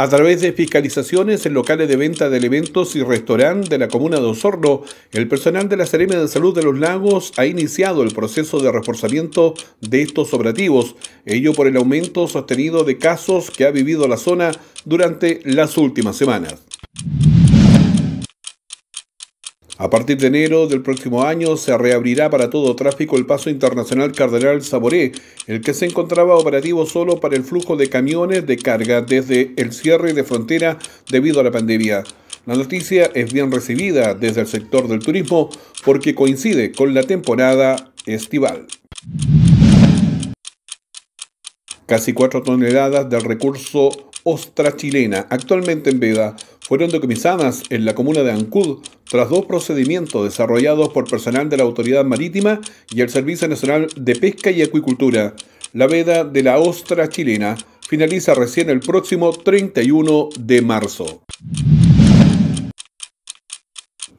A través de fiscalizaciones en locales de venta de alimentos y restaurantes de la comuna de Osorno, el personal de la Seremia de Salud de los Lagos ha iniciado el proceso de reforzamiento de estos operativos, ello por el aumento sostenido de casos que ha vivido la zona durante las últimas semanas. A partir de enero del próximo año se reabrirá para todo tráfico el paso internacional Cardenal Saboré, el que se encontraba operativo solo para el flujo de camiones de carga desde el cierre de frontera debido a la pandemia. La noticia es bien recibida desde el sector del turismo porque coincide con la temporada estival. Casi 4 toneladas del recurso ostra chilena, actualmente en veda, fueron decomisadas en la comuna de Ancud tras dos procedimientos desarrollados por personal de la Autoridad Marítima y el Servicio Nacional de Pesca y Acuicultura. La veda de la ostra chilena finaliza recién el próximo 31 de marzo.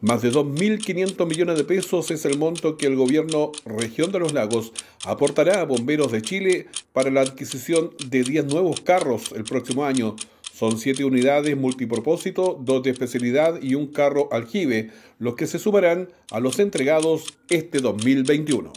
Más de 2.500 millones de pesos es el monto que el gobierno región de los lagos aportará a Bomberos de Chile para la adquisición de 10 nuevos carros el próximo año. Son 7 unidades multipropósito, 2 de especialidad y un carro aljibe, los que se sumarán a los entregados este 2021.